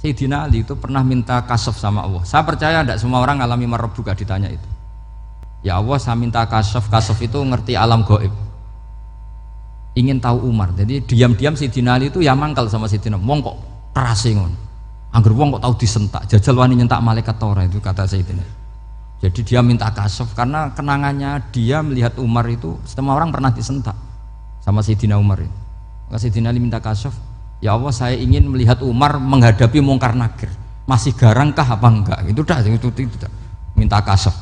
Sayyidina Ali itu pernah minta kasuf sama Allah. Saya percaya tidak semua orang alami merebu juga ditanya itu. Ya Allah saya minta kasuf, kasuf itu ngerti alam goib. Ingin tahu Umar. Jadi diam-diam Sayyidina Ali itu ya mangkal sama Sayyidina. Wong kok kerasingun, Angger wong kok tahu disentak. Jajal wani nyentak malaikat Tora itu kata Sayyidina. Jadi dia minta kasuf karena kenangannya dia melihat Umar itu semua orang pernah disentak sama Sayyidina Umar itu. Maka Sayyidina Ali minta kasuf, ya Allah saya ingin melihat Umar menghadapi mungkar nakir masih garangkah apa enggak itu dah itu, itu, dah. minta kasof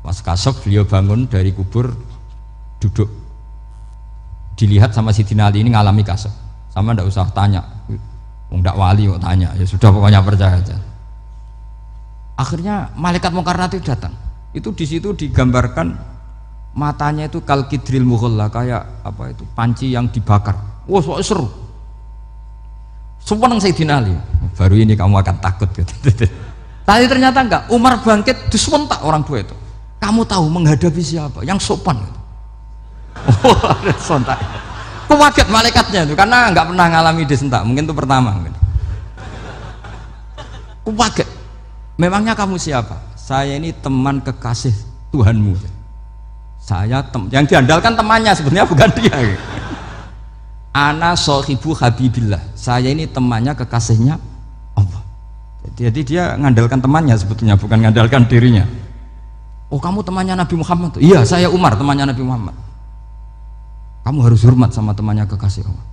pas kasof beliau bangun dari kubur duduk dilihat sama si Dinali ini ngalami kasof sama ndak usah tanya nggak wali kok tanya ya sudah pokoknya percaya aja akhirnya malaikat mungkar nakir datang itu di situ digambarkan matanya itu kalkidril mughalla kayak apa itu panci yang dibakar wah seru Sumpah Sayyidina Ali. Baru ini kamu akan takut gitu. Tapi ternyata enggak. Umar bangkit disuntak orang tua itu. Kamu tahu menghadapi siapa? Yang sopan. Gitu. Oh, sontak. Aku kaget malaikatnya itu karena nggak pernah ngalami disentak. Mungkin itu pertama. Gitu. Aku Memangnya kamu siapa? Saya ini teman kekasih Tuhanmu. Gitu. Saya tem yang diandalkan temannya sebenarnya bukan dia. Gitu. Ana sohibu habibillah. Saya ini temannya kekasihnya Allah. Jadi dia ngandalkan temannya sebetulnya bukan ngandalkan dirinya. Oh kamu temannya Nabi Muhammad? Iya saya Umar temannya Nabi Muhammad. Kamu harus hormat sama temannya kekasih Allah.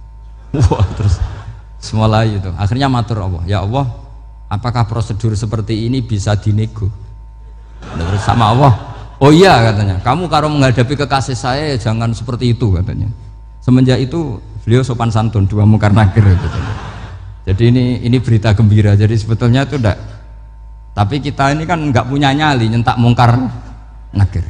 Wah terus semua lain itu. Akhirnya matur Allah. Ya Allah, apakah prosedur seperti ini bisa dinego? Terus sama Allah. Oh iya katanya. Kamu kalau menghadapi kekasih saya jangan seperti itu katanya semenjak itu beliau sopan santun dua mungkar nakir gitu. jadi ini ini berita gembira jadi sebetulnya itu tidak tapi kita ini kan nggak punya nyali nyentak mungkar nakir